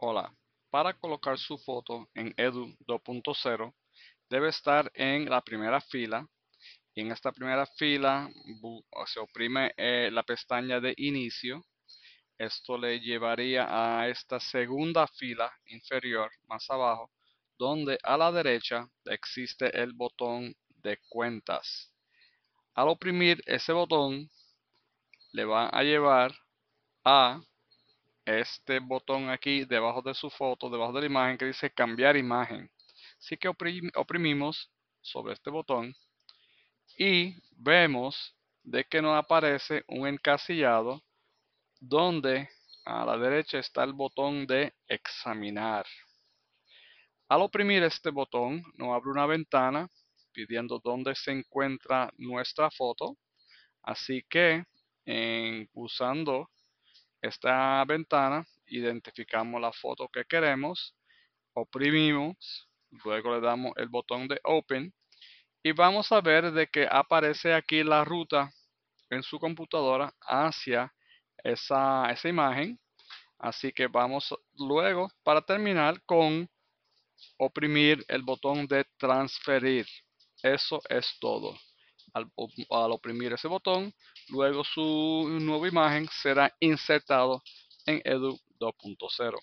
Hola, para colocar su foto en Edu 2.0 debe estar en la primera fila y en esta primera fila se oprime eh, la pestaña de inicio. Esto le llevaría a esta segunda fila inferior más abajo donde a la derecha existe el botón de cuentas. Al oprimir ese botón le va a llevar a este botón aquí debajo de su foto, debajo de la imagen que dice cambiar imagen. Así que oprimimos sobre este botón y vemos de que nos aparece un encasillado donde a la derecha está el botón de examinar. Al oprimir este botón nos abre una ventana pidiendo dónde se encuentra nuestra foto. Así que usando esta ventana, identificamos la foto que queremos, oprimimos, luego le damos el botón de Open y vamos a ver de que aparece aquí la ruta en su computadora hacia esa, esa imagen. Así que vamos luego para terminar con oprimir el botón de transferir. Eso es todo al, oprimir ese botón, luego su nueva imagen será insertado en Edu 2.0.